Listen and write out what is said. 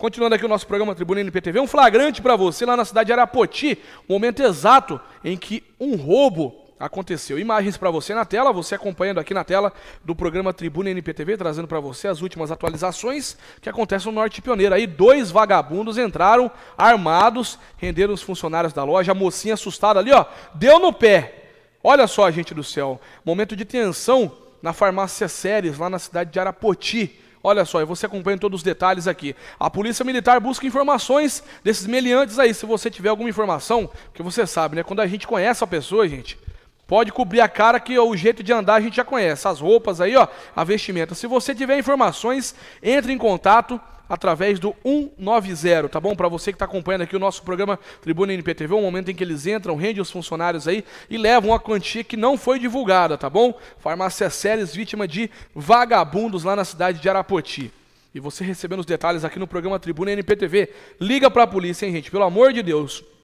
Continuando aqui o nosso programa Tribuna NPTV, um flagrante para você lá na cidade de Arapoti, o momento exato em que um roubo aconteceu. Imagens para você na tela, você acompanhando aqui na tela do programa Tribuna NPTV, trazendo para você as últimas atualizações que acontecem no Norte Pioneiro. Aí dois vagabundos entraram armados, renderam os funcionários da loja, a mocinha assustada ali, ó, deu no pé. Olha só, gente do céu, momento de tensão na farmácia Séries, lá na cidade de Arapoti. Olha só, e você acompanha todos os detalhes aqui. A Polícia Militar busca informações desses meliantes aí. Se você tiver alguma informação, porque você sabe, né? Quando a gente conhece a pessoa, gente, Pode cobrir a cara que o jeito de andar a gente já conhece. As roupas aí, ó, a vestimenta. Se você tiver informações, entre em contato através do 190, tá bom? Para você que está acompanhando aqui o nosso programa Tribuna NPTV, é um momento em que eles entram, rendem os funcionários aí e levam a quantia que não foi divulgada, tá bom? Farmácia Séries vítima de vagabundos lá na cidade de Arapoti. E você recebendo os detalhes aqui no programa Tribuna NPTV. Liga para a polícia, hein, gente? Pelo amor de Deus.